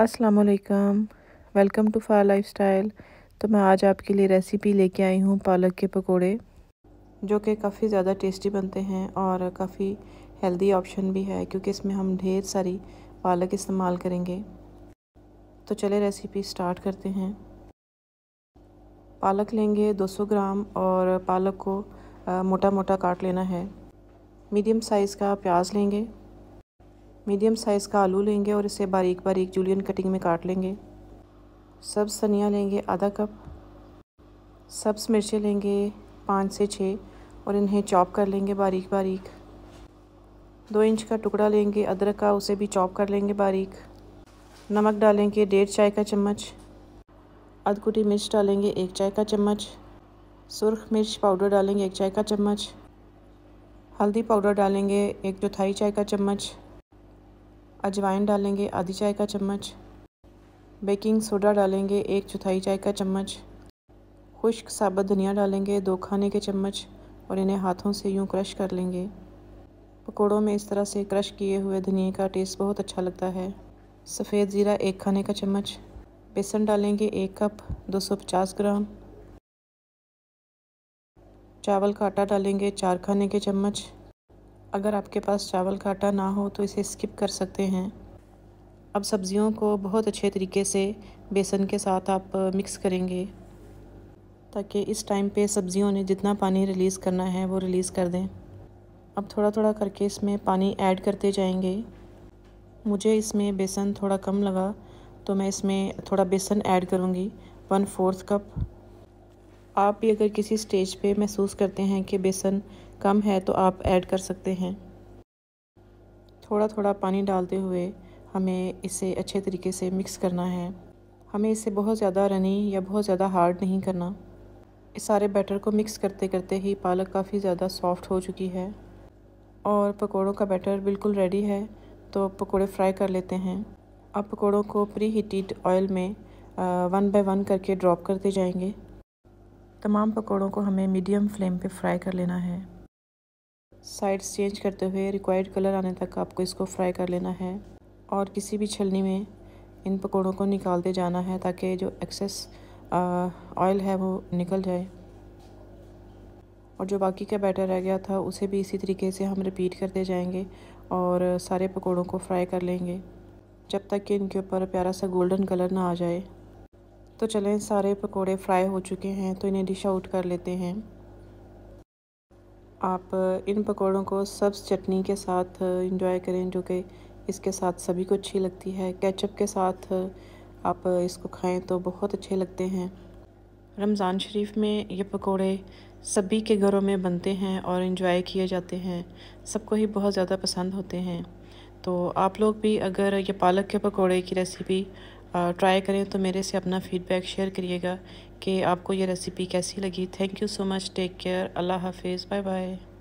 असलकम welcome to fire lifestyle तो मैं आज आपके लिए रेसिपी लेके आई हूँ पालक के पकोड़े जो कि काफ़ी ज़्यादा टेस्टी बनते हैं और काफ़ी हेल्दी ऑप्शन भी है क्योंकि इसमें हम ढेर सारी पालक इस्तेमाल करेंगे तो चले रेसिपी स्टार्ट करते हैं पालक लेंगे 200 ग्राम और पालक को मोटा मोटा काट लेना है मीडियम साइज़ का प्याज लेंगे मीडियम साइज़ का आलू लेंगे और इसे बारीक बारीक जूलियन कटिंग में काट लेंगे सब्ज़ धनिया लेंगे आधा कप सब्ज़ मिर्चें लेंगे पाँच से छः और इन्हें चॉप कर लेंगे बारीक बारीक दो इंच का टुकड़ा लेंगे अदरक का उसे भी चॉप कर लेंगे बारीक नमक डालेंगे डेढ़ चाय का चम्मच अदकुटी मिर्च डालेंगे एक चाय का चम्मच सुरख मिर्च पाउडर डालेंगे एक चाय का चम्मच हल्दी पाउडर डालेंगे एक चौथाई चाय का चम्मच अजवाइन डालेंगे आधी चाय का चम्मच बेकिंग सोडा डालेंगे एक चौथाई चाय का चम्मच खुश्क साबुत धनिया डालेंगे दो खाने के चम्मच और इन्हें हाथों से यूँ क्रश कर लेंगे पकौड़ों में इस तरह से क्रश किए हुए धनिए का टेस्ट बहुत अच्छा लगता है सफ़ेद ज़ीरा एक खाने का चम्मच बेसन डालेंगे एक कप 250 ग्राम चावल का आटा डालेंगे चार खाने के चम्मच अगर आपके पास चावल का आटा ना हो तो इसे स्किप कर सकते हैं अब सब्ज़ियों को बहुत अच्छे तरीके से बेसन के साथ आप मिक्स करेंगे ताकि इस टाइम पे सब्ज़ियों ने जितना पानी रिलीज़ करना है वो रिलीज़ कर दें अब थोड़ा थोड़ा करके इसमें पानी ऐड करते जाएंगे मुझे इसमें बेसन थोड़ा कम लगा तो मैं इसमें थोड़ा बेसन ऐड करूँगी वन फोर्थ कप आप भी अगर किसी स्टेज पे महसूस करते हैं कि बेसन कम है तो आप ऐड कर सकते हैं थोड़ा थोड़ा पानी डालते हुए हमें इसे अच्छे तरीके से मिक्स करना है हमें इसे बहुत ज़्यादा रनी या बहुत ज़्यादा हार्ड नहीं करना इस सारे बैटर को मिक्स करते करते ही पालक काफ़ी ज़्यादा सॉफ्ट हो चुकी है और पकोड़ों का बैटर बिल्कुल रेडी है तो पकोड़े फ्राई कर लेते हैं अब पकोड़ों को प्री हीटेड ऑयल में वन बाय वन करके ड्रॉप करते जाएंगे तमाम पकोड़ों को हमें मीडियम फ्लेम पे फ्राई कर लेना है साइड्स चेंज करते हुए रिक्वायर्ड कलर आने तक आपको इसको फ्राई कर लेना है और किसी भी छलनी में इन पकौड़ों को निकालते जाना है ताकि जो एक्सेस ऑयल है वो निकल जाए और जो बाकी का बैटर रह गया था उसे भी इसी तरीके से हम रिपीट करते जाएंगे और सारे पकौड़ों को फ्राई कर लेंगे जब तक कि इनके ऊपर प्यारा सा गोल्डन कलर ना आ जाए तो चलें सारे पकोड़े फ्राई हो चुके हैं तो इन्हें डिश आउट कर लेते हैं आप इन पकौड़ों को सब्ज़ चटनी के साथ इंजॉय करें जो कि इसके साथ सभी को अच्छी लगती है कैचअप के साथ आप इसको खाएं तो बहुत अच्छे लगते हैं रमज़ान शरीफ में ये पकोड़े सभी के घरों में बनते हैं और इन्जॉय किए जाते हैं सबको ही बहुत ज़्यादा पसंद होते हैं तो आप लोग भी अगर ये पालक के पकोड़े की रेसिपी ट्राई करें तो मेरे से अपना फ़ीडबैक शेयर करिएगा कि आपको ये रेसिपी कैसी लगी thank you so much take care अल्लाह हाफिज़ बाय बाय